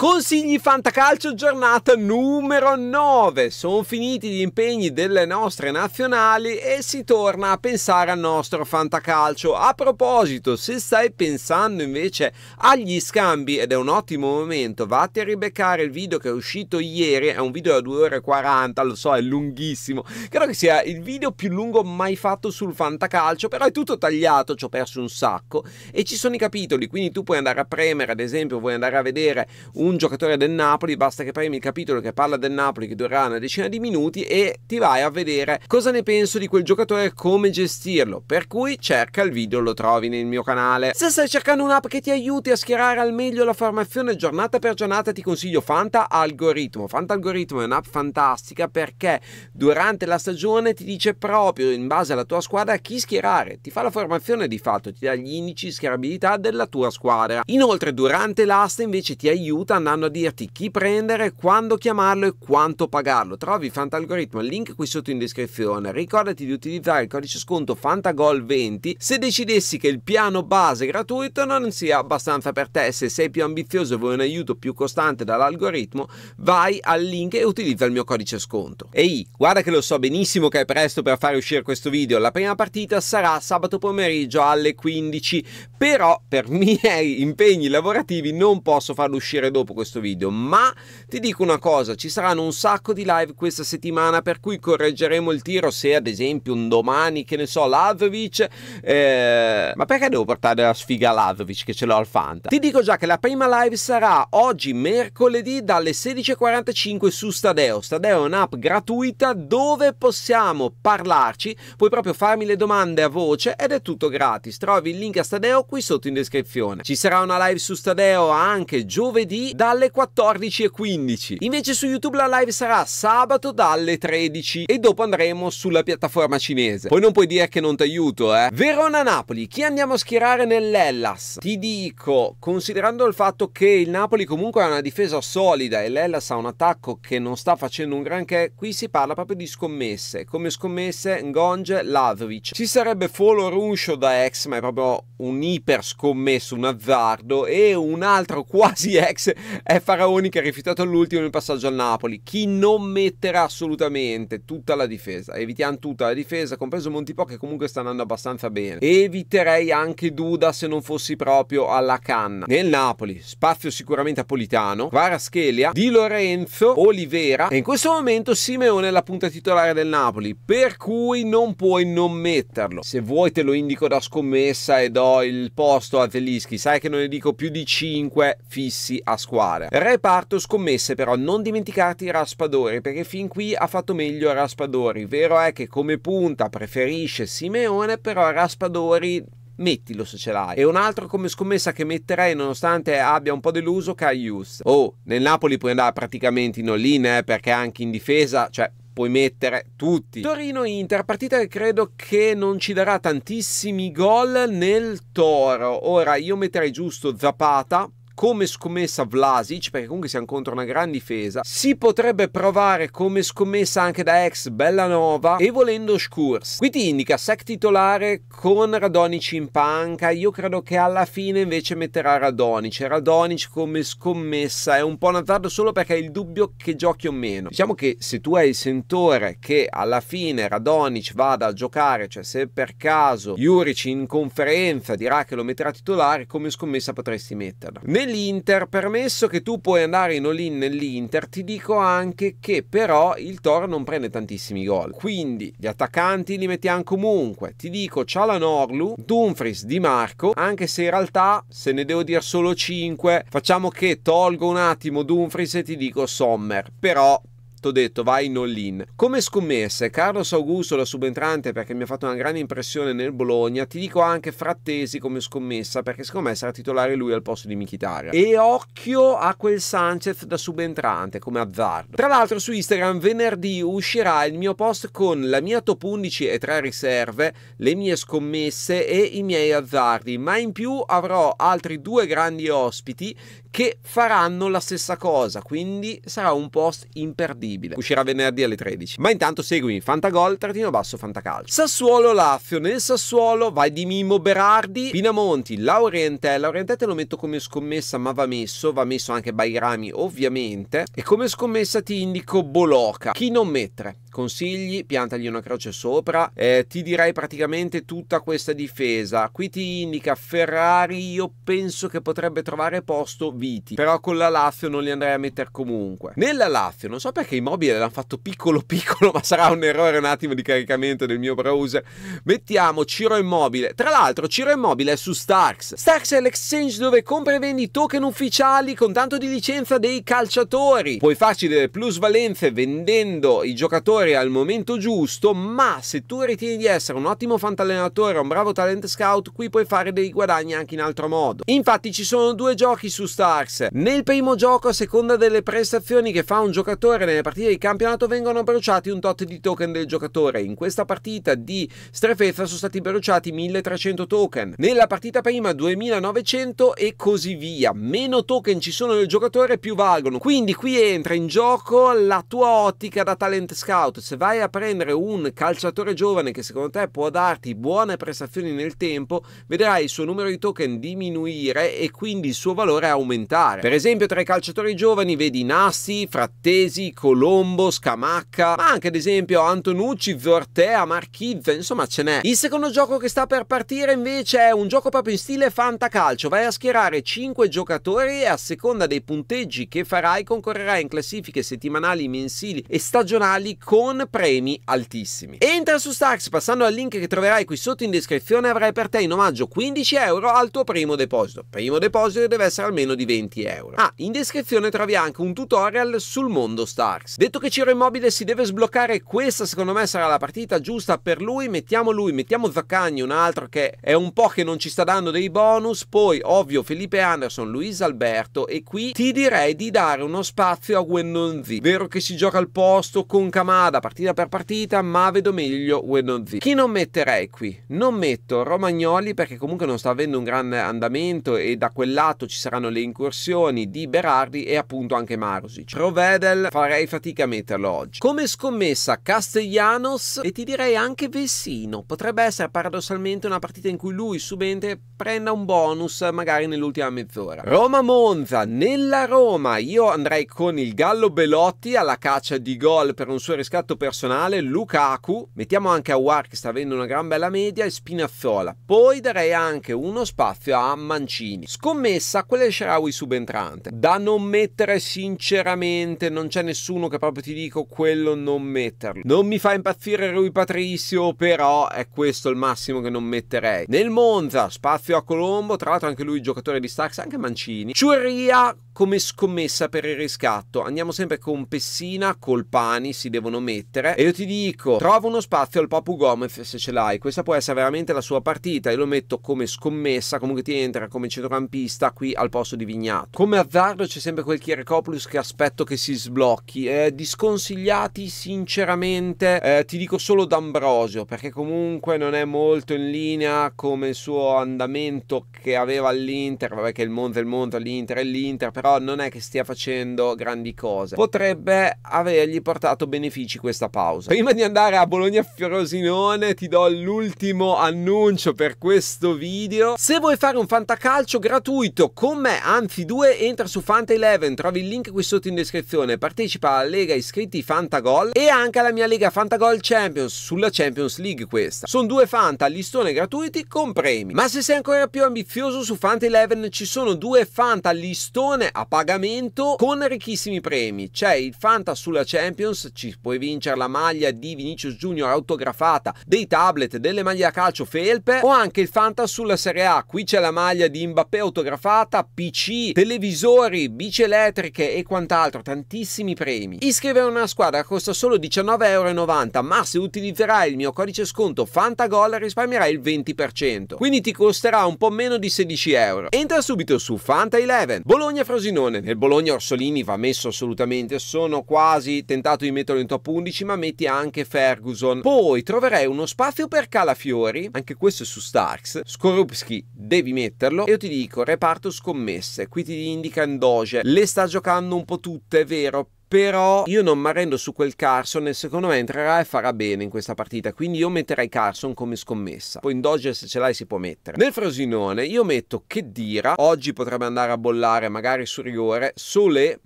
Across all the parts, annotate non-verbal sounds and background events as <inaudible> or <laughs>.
Consigli Fantacalcio giornata numero 9. Sono finiti gli impegni delle nostre nazionali e si torna a pensare al nostro fantacalcio. A proposito, se stai pensando invece agli scambi ed è un ottimo momento, vatti a ribeccare il video che è uscito ieri, è un video da 2 ore e 40, lo so, è lunghissimo. Credo che sia il video più lungo mai fatto sul fantacalcio, però è tutto tagliato, ci ho perso un sacco e ci sono i capitoli, quindi tu puoi andare a premere, ad esempio, vuoi andare a vedere un un giocatore del Napoli, basta che premi il capitolo che parla del Napoli che durerà una decina di minuti e ti vai a vedere cosa ne penso di quel giocatore, e come gestirlo. Per cui cerca il video, lo trovi nel mio canale. Se stai cercando un'app che ti aiuti a schierare al meglio la formazione giornata per giornata, ti consiglio Fanta Algoritmo. Fanta Algoritmo è un'app fantastica perché durante la stagione ti dice proprio in base alla tua squadra chi schierare, ti fa la formazione di fatto, ti dà gli indici di schierabilità della tua squadra. Inoltre durante l'asta invece ti aiuta a andando a dirti chi prendere, quando chiamarlo e quanto pagarlo. Trovi Fantalgoritmo il link qui sotto in descrizione. Ricordati di utilizzare il codice sconto FantaGol20 se decidessi che il piano base gratuito non sia abbastanza per te. Se sei più ambizioso e vuoi un aiuto più costante dall'algoritmo, vai al link e utilizza il mio codice sconto. Ehi, guarda che lo so benissimo che è presto per fare uscire questo video. La prima partita sarà sabato pomeriggio alle 15, però per <laughs> miei impegni lavorativi non posso farlo uscire dopo dopo questo video, ma ti dico una cosa, ci saranno un sacco di live questa settimana per cui correggeremo il tiro se ad esempio un domani, che ne so, Lavvic, eh... ma perché devo portare la sfiga a Lavvic che ce l'ho al Fanta? Ti dico già che la prima live sarà oggi mercoledì dalle 16.45 su Stadeo. Stadeo è un'app gratuita dove possiamo parlarci, puoi proprio farmi le domande a voce ed è tutto gratis. Trovi il link a Stadeo qui sotto in descrizione. Ci sarà una live su Stadeo anche giovedì dalle 14.15. Invece su YouTube la live sarà sabato dalle 13 e dopo andremo sulla piattaforma cinese. Poi non puoi dire che non ti aiuto, eh. Verona-Napoli, chi andiamo a schierare nell'Ellas? Ti dico, considerando il fatto che il Napoli comunque ha una difesa solida e l'Ellas ha un attacco che non sta facendo un granché, qui si parla proprio di scommesse. Come scommesse Ngonge, Lavric. Ci sarebbe Follow Ruscio da ex, ma è proprio un iper scommesso, un azzardo e un altro <laughs> quasi ex è Faraoni che ha rifiutato all'ultimo il passaggio al Napoli. Chi non metterà assolutamente tutta la difesa? Evitiamo tutta la difesa, compreso Montipò che comunque sta andando abbastanza bene. Eviterei anche Duda se non fossi proprio alla canna. Nel Napoli, spazio sicuramente a Politano, Varaschelia, Di Lorenzo, Olivera e in questo momento Simeone è la punta titolare del Napoli, per cui non puoi non metterlo. Se vuoi te lo indico da scommessa e do il posto a Zelischi, sai che non ne dico più di 5 fissi a scommessa squadra. Reparto scommesse però non dimenticarti Raspadori perché fin qui ha fatto meglio Raspadori. Vero è che come punta preferisce Simeone però Raspadori mettilo se ce l'hai. E un altro come scommessa che metterei, nonostante abbia un po' deluso, Caius. Oh, nel Napoli puoi andare praticamente in all-in, eh, perché anche in difesa, cioè puoi mettere tutti. Torino-Inter, partita che credo che non ci darà tantissimi gol nel Toro. Ora, io metterei giusto Zapata, come scommessa Vlasic, perché comunque siamo contro una gran difesa, si potrebbe provare come scommessa anche da ex Bellanova e volendo Scurs. Qui ti indica sec titolare con Radonic in panca, io credo che alla fine invece metterà Radonic. Radonic come scommessa è un po' un azzardo solo perché hai il dubbio che giochi o meno. Diciamo che se tu hai il sentore che alla fine Radonic vada a giocare, cioè se per caso Juric in conferenza dirà che lo metterà titolare, come scommessa potresti metterlo. Nel dell'Inter, permesso che tu puoi andare in all-in nell'Inter, ti dico anche che però il Toro non prende tantissimi gol. Quindi gli attaccanti li mettiamo comunque. Ti dico Cialanoglu, Dumfries, Di Marco, anche se in realtà se ne devo dire solo 5, facciamo che tolgo un attimo Dumfries e ti dico Sommer. Però t'ho detto vai in all in. Come scommesse, Carlos Augusto, la subentrante, perché mi ha fatto una grande impressione nel Bologna, ti dico anche Frattesi come scommessa, perché secondo me sarà titolare lui al posto di Michitaria. E occhio a quel Sanchez da subentrante come azzardo. Tra l'altro su Instagram venerdì uscirà il mio post con la mia top 11 e 3 riserve, le mie scommesse e i miei azzardi, ma in più avrò altri due grandi ospiti che faranno la stessa cosa, quindi sarà un post imperdibile. Uscirà venerdì alle 13. Ma intanto seguimi Fantagol, trattino basso Fantacalcio. Sassuolo Lazio, nel Sassuolo vai di Mimo Berardi, Pinamonti, Laurentè. Laurentè te lo metto come scommessa, ma va messo, va messo anche Bairami ovviamente. E come scommessa ti indico Boloca. Chi non mettere? consigli, piantagli una croce sopra, eh, ti direi praticamente tutta questa difesa. Qui ti indica Ferrari, io penso che potrebbe trovare posto Viti, però con la Lazio non li andrei a mettere comunque. Nella Lazio, non so perché Immobile l'hanno fatto piccolo <laughs> piccolo, ma sarà un errore un attimo di caricamento del mio browser. Mettiamo Ciro Immobile. Tra l'altro Ciro Immobile è su Starks. Starks è l'exchange dove compra e vendi token ufficiali con tanto di licenza dei calciatori. Puoi farci delle plusvalenze vendendo i giocatori giocatore al momento giusto, ma se tu ritieni di essere un ottimo fantallenatore, un bravo talent scout, qui puoi fare dei guadagni anche in altro modo. Infatti ci sono due giochi su Stars. Nel primo gioco, a seconda delle prestazioni che fa un giocatore nelle partite di campionato, vengono bruciati un tot di token del giocatore. In questa partita di Strefezza sono stati bruciati 1300 token. Nella partita prima 2900 e così via. Meno token ci sono del giocatore, più valgono. Quindi qui entra in gioco la tua ottica da talent scout out, se vai a prendere un calciatore giovane che secondo te può darti buone prestazioni nel tempo, vedrai il suo numero di token diminuire e quindi il suo valore aumentare. Per esempio tra i calciatori giovani vedi Nassi, Frattesi, Colombo, Scamacca, ma anche ad esempio Antonucci, Zortea, Marchizza, insomma ce n'è. Il secondo gioco che sta per partire invece è un gioco proprio in stile fantacalcio, vai a schierare 5 giocatori e a seconda dei punteggi che farai concorrerai in classifiche settimanali, mensili e stagionali con con premi altissimi. Entra su Stacks passando al link che troverai qui sotto in descrizione avrai per te in omaggio 15 euro al tuo primo deposito. Primo deposito deve essere almeno di 20 euro. Ah, in descrizione trovi anche un tutorial sul mondo Stacks. Detto che Ciro Immobile si deve sbloccare, questa secondo me sarà la partita giusta per lui, mettiamo lui, mettiamo Zaccagni, un altro che è un po' che non ci sta dando dei bonus, poi ovvio Felipe Anderson, Luis Alberto e qui ti direi di dare uno spazio a Gwendonzi, vero che si gioca al posto con Camara strada, partita per partita, ma vedo meglio Wedonzi. Chi non metterei qui? Non metto Romagnoli perché comunque non sta avendo un grande andamento e da quel lato ci saranno le incursioni di Berardi e appunto anche Marusic. Rovedel farei fatica a metterlo oggi. Come scommessa Castellanos e ti direi anche Vessino. Potrebbe essere paradossalmente una partita in cui lui subente prenda un bonus magari nell'ultima mezz'ora. Roma-Monza, nella Roma io andrei con il Gallo Belotti alla caccia di gol per un suo riscatto tratto personale, Lukaku, mettiamo anche Awar che sta avendo una gran bella media e Spinazzola. Poi darei anche uno spazio a Mancini. Scommessa, quella di Sharawi subentrante. Da non mettere sinceramente, non c'è nessuno che proprio ti dico quello non metterlo. Non mi fa impazzire Rui Patricio, però è questo il massimo che non metterei. Nel Monza, spazio a Colombo, tra l'altro anche lui giocatore di Starks, anche Mancini. Ciuria come scommessa per il riscatto. Andiamo sempre con Pessina, Colpani si devono mettere. E io ti dico, trova uno spazio al Papu Gomez se ce l'hai. Questa può essere veramente la sua partita. Io lo metto come scommessa, comunque ti entra come centrocampista qui al posto di Vignato. Come azzardo c'è sempre quel Chierecopoulos che aspetto che si sblocchi. Eh, disconsigliati sinceramente, eh, ti dico solo D'Ambrosio, perché comunque non è molto in linea come il suo andamento che aveva all'Inter. Vabbè che il Monza è il Monza, l'Inter è l'Inter, però però non è che stia facendo grandi cose. Potrebbe avergli portato benefici questa pausa. Prima di andare a Bologna Fiorosinone ti do l'ultimo annuncio per questo video. Se vuoi fare un fantacalcio gratuito con me, anzi 2, entra su Fanta11, trovi il link qui sotto in descrizione, partecipa alla Lega iscritti Fantagol e anche alla mia Lega Fantagol Champions, sulla Champions League questa. Sono due Fanta listone gratuiti con premi. Ma se sei ancora più ambizioso su Fanta11 ci sono due Fanta listone a pagamento con ricchissimi premi. C'è il Fanta sulla Champions, ci puoi vincere la maglia di Vinicius Junior autografata, dei tablet, delle maglie a calcio felpe o anche il Fanta sulla Serie A. Qui c'è la maglia di Mbappé autografata, PC, televisori, bici elettriche e quant'altro, tantissimi premi. Iscrivere una squadra costa solo 19,90€, ma se utilizzerai il mio codice sconto FantaGol risparmierai il 20%, quindi ti costerà un po' meno di 16€. Entra subito su Fanta11, Bologna Frosinone Frosinone, nel Bologna Orsolini va messo assolutamente, sono quasi tentato di metterlo in top 11 ma metti anche Ferguson. Poi troverei uno spazio per Calafiori, anche questo è su Starks, Skorupski devi metterlo e io ti dico reparto scommesse, qui ti indica Ndoge, le sta giocando un po' tutte, è vero, però io non mi arrendo su quel Carson e secondo me entrerà e farà bene in questa partita, quindi io metterei Carson come scommessa. Poi in Dodger se ce l'hai si può mettere. Nel Frosinone io metto Kedira oggi potrebbe andare a bollare magari su rigore, Sole,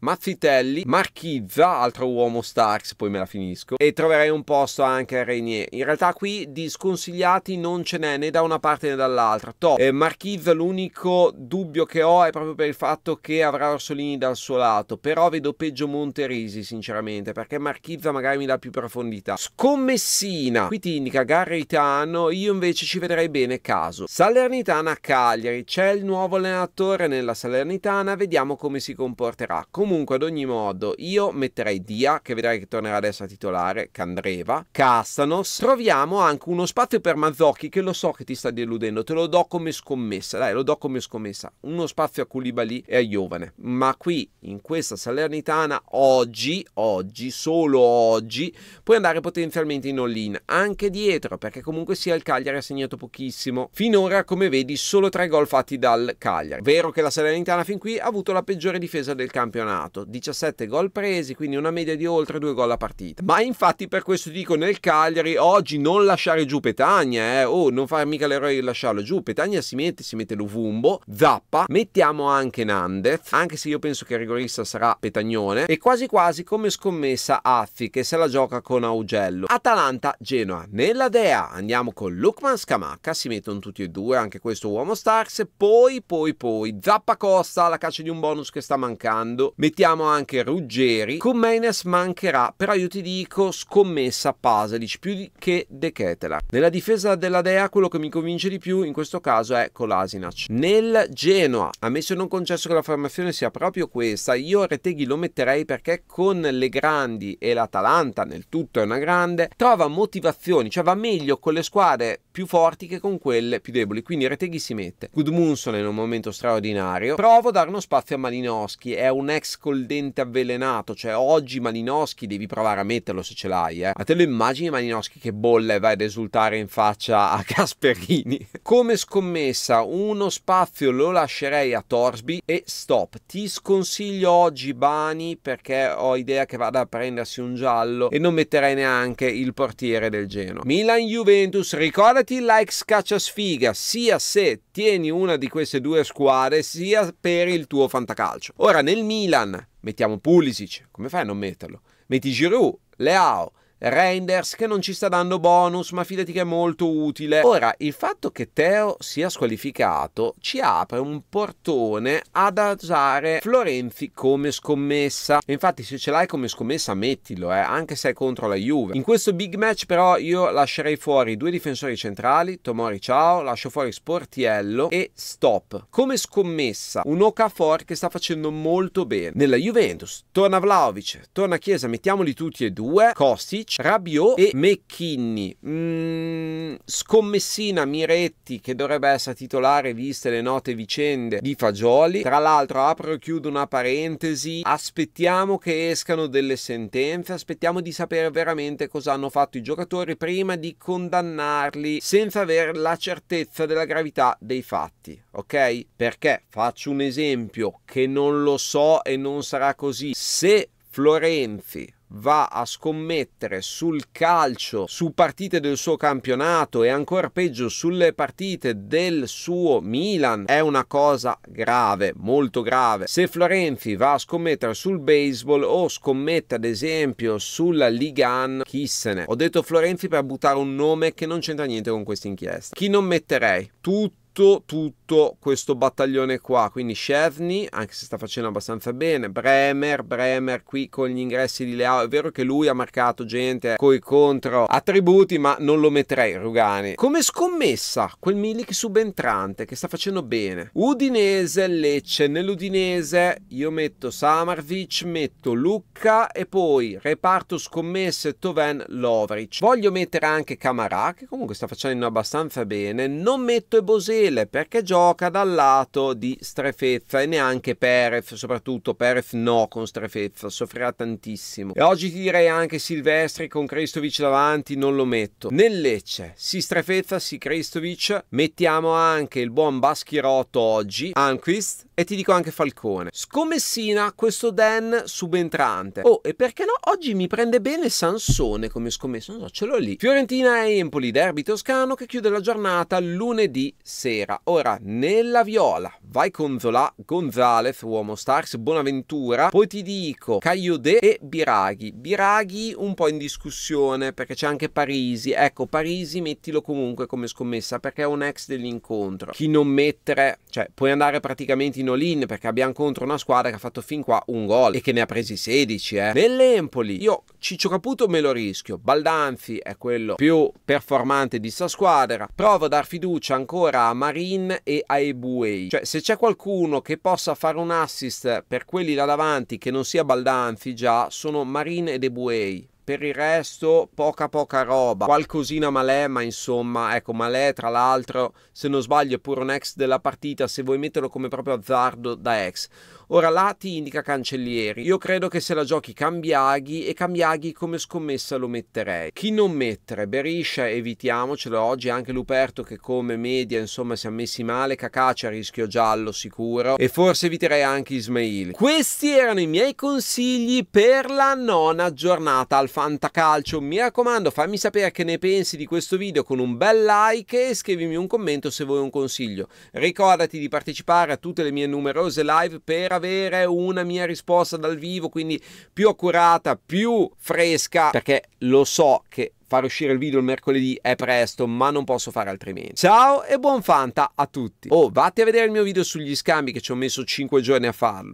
Mazzitelli, Marchizza, altro uomo Starks, poi me la finisco, e troverei un posto anche a Reinier. In realtà qui di sconsigliati non ce n'è né da una parte né dall'altra. Top. Eh, Marchizza l'unico dubbio che ho è proprio per il fatto che avrà Orsolini dal suo lato, però vedo peggio Monterino sorpresi sinceramente perché Marchizza magari mi dà più profondità. Scommessina, qui ti indica Garritano, io invece ci vedrei bene caso. Salernitana Cagliari, c'è il nuovo allenatore nella Salernitana, vediamo come si comporterà. Comunque ad ogni modo io metterei Dia che vedrai che tornerà adesso a titolare, Candreva, Castanos. Troviamo anche uno spazio per Mazzocchi che lo so che ti sta deludendo, te lo do come scommessa, dai lo do come scommessa. Uno spazio a Culibali e a Giovane, ma qui in questa Salernitana oggi oggi, oggi, solo oggi, puoi andare potenzialmente in all-in, anche dietro, perché comunque sia il Cagliari ha segnato pochissimo. Finora, come vedi, solo tre gol fatti dal Cagliari. Vero che la Salernitana fin qui ha avuto la peggiore difesa del campionato, 17 gol presi, quindi una media di oltre due gol a partita. Ma infatti per questo dico nel Cagliari, oggi non lasciare giù Petagna, eh, oh, non fare mica l'eroe di lasciarlo giù, Petagna si mette, si mette Luvumbo, Zappa, mettiamo anche Nandez, anche se io penso che il rigorista sarà Petagnone, e quasi quasi come scommessa Affi che se la gioca con Augello. Atalanta-Genoa nella Dea. Andiamo con Lukman Scamacca, si mettono tutti e due, anche questo uomo Starks. Poi, poi, poi, Zappa Costa alla caccia di un bonus che sta mancando. Mettiamo anche Ruggeri. Con Maines mancherà, però io ti dico scommessa Pasalic più che De Ketela. Nella difesa della Dea quello che mi convince di più in questo caso è Kolasinac. Nel Genoa, ammesso e non concesso che la formazione sia proprio questa, io Reteghi lo metterei perché con le grandi e l'Atalanta nel tutto è una grande, trova motivazioni, cioè va meglio con le squadre più forti che con quelle più deboli. Quindi Reteghi si mette. Gudmundsson in un momento straordinario. Provo a dare uno spazio a Malinowski. È un ex col dente avvelenato. Cioè, oggi Malinowski devi provare a metterlo se ce l'hai. Eh. A te lo immagini Malinowski che bolle e vai ad esultare in faccia a Casperini. <laughs> Come scommessa, uno spazio lo lascerei a Torsby e stop. Ti sconsiglio oggi Bani perché ho idea che vada a prendersi un giallo e non metterei neanche il portiere del Genoa. Milan Juventus, ricordati Comportati la ex sfiga, sia se tieni una di queste due squadre sia per il tuo fantacalcio. Ora nel Milan mettiamo Pulisic, come fai a non metterlo? Metti Giroud, Leao, Reinders che non ci sta dando bonus, ma fidati che è molto utile. Ora, il fatto che Teo sia squalificato ci apre un portone ad usare Florenzi come scommessa. E infatti se ce l'hai come scommessa mettilo, eh, anche se è contro la Juve. In questo big match però io lascerei fuori due difensori centrali, Tomori ciao, lascio fuori Sportiello e Stop. Come scommessa, un Okafor che sta facendo molto bene. Nella Juventus torna Vlaovic, torna Chiesa, mettiamoli tutti e due, Kostic Rabiot e McKinney. Mm, scommessina Miretti che dovrebbe essere titolare viste le note vicende di Fagioli. Tra l'altro apro e chiudo una parentesi. Aspettiamo che escano delle sentenze, aspettiamo di sapere veramente cosa hanno fatto i giocatori prima di condannarli senza avere la certezza della gravità dei fatti, ok? Perché faccio un esempio che non lo so e non sarà così. Se Florenzi va a scommettere sul calcio, su partite del suo campionato e ancora peggio sulle partite del suo Milan è una cosa grave, molto grave. Se Florenzi va a scommettere sul baseball o scommette ad esempio sulla Ligan, chissene. Ho detto Florenzi per buttare un nome che non c'entra niente con questa inchiesta. Chi non metterei? Tutti tutto, tutto questo battaglione qua. Quindi Scevni, anche se sta facendo abbastanza bene, Bremer, Bremer qui con gli ingressi di Leao. È vero che lui ha marcato gente coi contro attributi, ma non lo metterei Rugani. Come scommessa, quel Milik subentrante che sta facendo bene. Udinese, Lecce, nell'Udinese io metto Samarvic, metto Lucca e poi reparto scommesse Toven Lovric. Voglio mettere anche Camarà, che comunque sta facendo abbastanza bene. Non metto Ebosé Brasile perché gioca dal lato di strefezza e neanche Perez, soprattutto Perez no con strefezza, soffrirà tantissimo. E oggi ti direi anche Silvestri con Cristovic davanti, non lo metto. Nel Lecce, si strefezza, si Cristovic, mettiamo anche il buon Baschirotto oggi, Anquist, e ti dico anche Falcone. Scommessina questo Dan subentrante. Oh, e perché no? Oggi mi prende bene Sansone come scommessa. Non so, ce l'ho lì. Fiorentina e Empoli, derby toscano che chiude la giornata lunedì sera. Ora, nella viola vai con Zola, Gonzalez, Uomo Stars, Bonaventura, poi ti dico Cagliodè e Biraghi. Biraghi un po' in discussione perché c'è anche Parisi. Ecco, Parisi mettilo comunque come scommessa perché è un ex dell'incontro. Chi non mettere, cioè puoi andare praticamente in all-in perché abbiamo contro una squadra che ha fatto fin qua un gol e che ne ha presi 16, eh. Nell'Empoli io Ciccio Caputo me lo rischio, Baldanzi è quello più performante di sta squadra. Provo a dar fiducia ancora a Marin e a Ebuei. Cioè se c'è qualcuno che possa fare un assist per quelli là davanti che non sia Baldanzi già, sono Marine e De Buey. Per il resto poca poca roba, qualcosina Malè, ma insomma, ecco Malè tra l'altro, se non sbaglio è pure un ex della partita, se vuoi metterlo come proprio azzardo da ex. Ora Lati indica Cancellieri. Io credo che se la giochi Cambiaghi e Cambiaghi come scommessa lo metterei. Chi non mettere? Beriscia evitiamocelo oggi, anche Luperto che come media insomma si è messi male, Cacace a rischio giallo sicuro e forse eviterei anche Ismail. Questi erano i miei consigli per la nona giornata al Fantacalcio. Mi raccomando fammi sapere che ne pensi di questo video con un bel like e scrivimi un commento se vuoi un consiglio. Ricordati di partecipare a tutte le mie numerose live per avere avere una mia risposta dal vivo, quindi più accurata, più fresca, perché lo so che far uscire il video il mercoledì è presto, ma non posso fare altrimenti. Ciao e buon Fanta a tutti. Oh, vatti a vedere il mio video sugli scambi che ci ho messo 5 giorni a farlo.